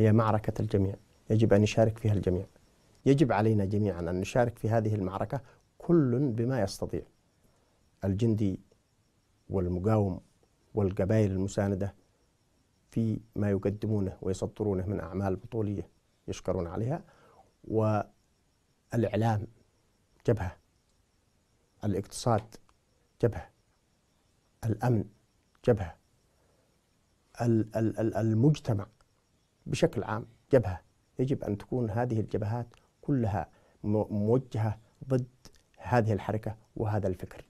هي معركة الجميع يجب أن يشارك فيها الجميع يجب علينا جميعا أن نشارك في هذه المعركة كل بما يستطيع الجندي والمقاوم والقبائل المساندة في ما يقدمونه ويسطرونه من أعمال بطولية يشكرون عليها والإعلام جبهة الاقتصاد جبهة الأمن جبهة المجتمع بشكل عام جبهة يجب أن تكون هذه الجبهات كلها موجهة ضد هذه الحركة وهذا الفكر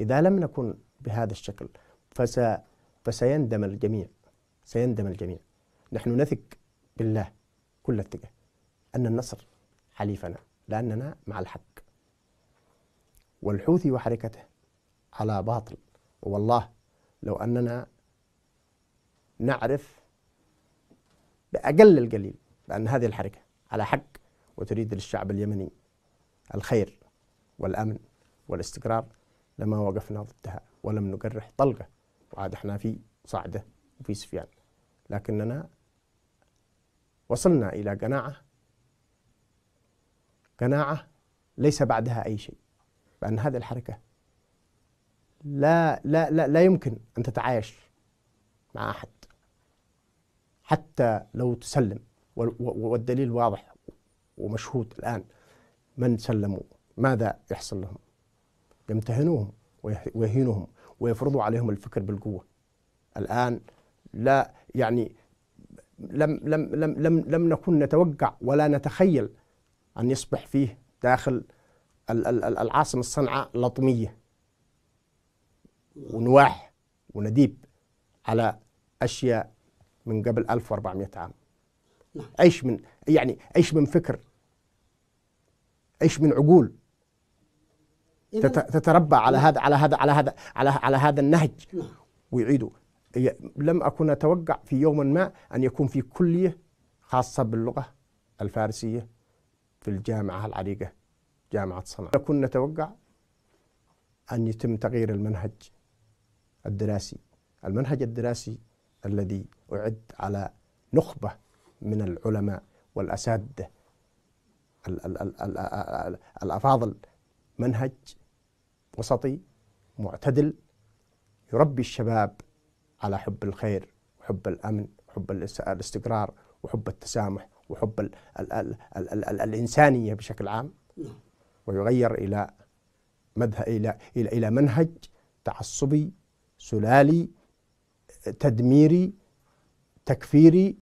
إذا لم نكن بهذا الشكل فس فسيندم الجميع سيندم الجميع نحن نثق بالله كل الثقة أن النصر حليفنا لأننا مع الحق والحوثي وحركته على باطل والله لو أننا نعرف بأقل القليل لأن هذه الحركة على حق وتريد للشعب اليمني الخير والأمن والاستقرار لما وقفنا ضدها ولم نقرح طلقة وعاد احنا في صعدة وفي سفيان لكننا وصلنا إلى قناعة قناعة ليس بعدها أي شيء بأن هذه الحركة لا لا لا لا يمكن أن تتعايش مع أحد حتى لو تسلم والدليل واضح ومشهود الآن من سلموا ماذا يحصل لهم يمتهنوهم ويهينهم ويفرضوا عليهم الفكر بالقوة الآن لا يعني لم لم لم لم لم نكن نتوقع ولا نتخيل أن يصبح فيه داخل العاصمة صنعاء لطمية ونواح ونديب على أشياء من قبل 1400 عام نعم. عيش من يعني عيش من فكر عيش من عقول تتربى على نعم. هذا على هذا على هذا على على هذا النهج نعم. ويعيدوا لم اكن اتوقع في يوم ما ان يكون في كليه خاصه باللغه الفارسيه في الجامعه العريقه جامعه صنعاء لم اكن اتوقع ان يتم تغيير المنهج الدراسي المنهج الدراسي الذي أعد على نخبة من العلماء والأساتذة الأفاضل منهج وسطي معتدل يربي الشباب على حب الخير وحب الأمن وحب الاستقرار وحب التسامح وحب الـ الـ الـ الـ الـ الـ الإنسانية بشكل عام ويغير إلى مذهب إلى إلى منهج تعصبي سلالي تدميري تكفيري